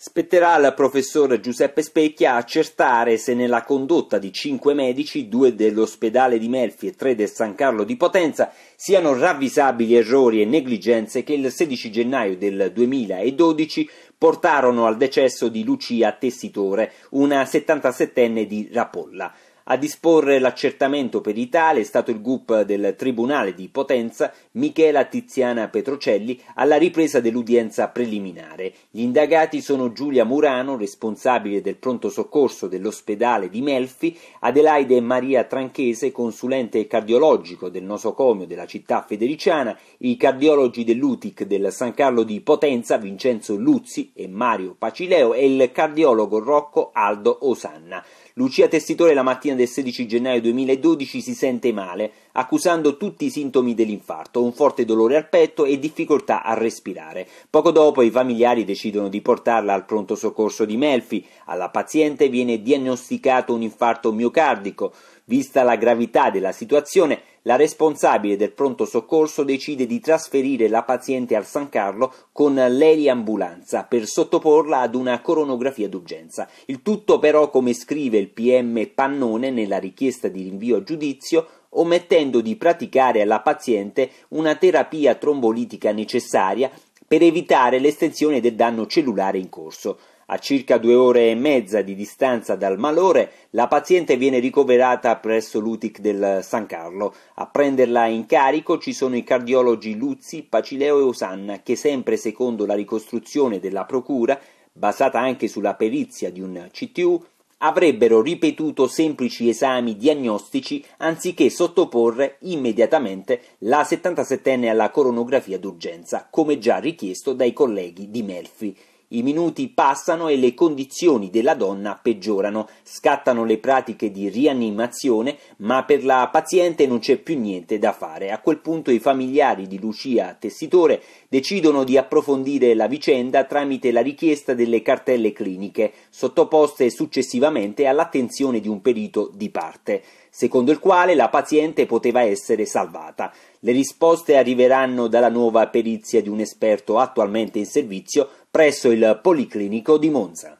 Spetterà al professor Giuseppe Specchia accertare se nella condotta di cinque medici, due dell'ospedale di Melfi e tre del San Carlo di Potenza, siano ravvisabili errori e negligenze che il 16 gennaio del 2012 portarono al decesso di Lucia Tessitore, una 77enne di Rapolla. A disporre l'accertamento per Italia è stato il GUP del Tribunale di Potenza Michela Tiziana Petrocelli alla ripresa dell'udienza preliminare. Gli indagati sono Giulia Murano, responsabile del pronto soccorso dell'ospedale di Melfi, Adelaide Maria Tranchese, consulente cardiologico del nosocomio della città federiciana, i cardiologi dell'UTIC del San Carlo di Potenza Vincenzo Luzzi e Mario Pacileo e il cardiologo Rocco Aldo Osanna. Lucia Testitore la mattina del 16 gennaio 2012 si sente male, accusando tutti i sintomi dell'infarto, un forte dolore al petto e difficoltà a respirare. Poco dopo i familiari decidono di portarla al pronto soccorso di Melfi. Alla paziente viene diagnosticato un infarto miocardico. Vista la gravità della situazione, la responsabile del pronto soccorso decide di trasferire la paziente al San Carlo con l'eliambulanza per sottoporla ad una coronografia d'urgenza. Il tutto però, come scrive il PM Pannone nella richiesta di rinvio a giudizio, omettendo di praticare alla paziente una terapia trombolitica necessaria per evitare l'estensione del danno cellulare in corso. A circa due ore e mezza di distanza dal malore, la paziente viene ricoverata presso l'UTIC del San Carlo. A prenderla in carico ci sono i cardiologi Luzzi, Pacileo e Osanna, che sempre secondo la ricostruzione della procura, basata anche sulla perizia di un CTU, avrebbero ripetuto semplici esami diagnostici anziché sottoporre immediatamente la 77enne alla coronografia d'urgenza, come già richiesto dai colleghi di Melfi. I minuti passano e le condizioni della donna peggiorano, scattano le pratiche di rianimazione, ma per la paziente non c'è più niente da fare. A quel punto i familiari di Lucia Tessitore decidono di approfondire la vicenda tramite la richiesta delle cartelle cliniche, sottoposte successivamente all'attenzione di un perito di parte, secondo il quale la paziente poteva essere salvata. Le risposte arriveranno dalla nuova perizia di un esperto attualmente in servizio, presso il Policlinico di Monza.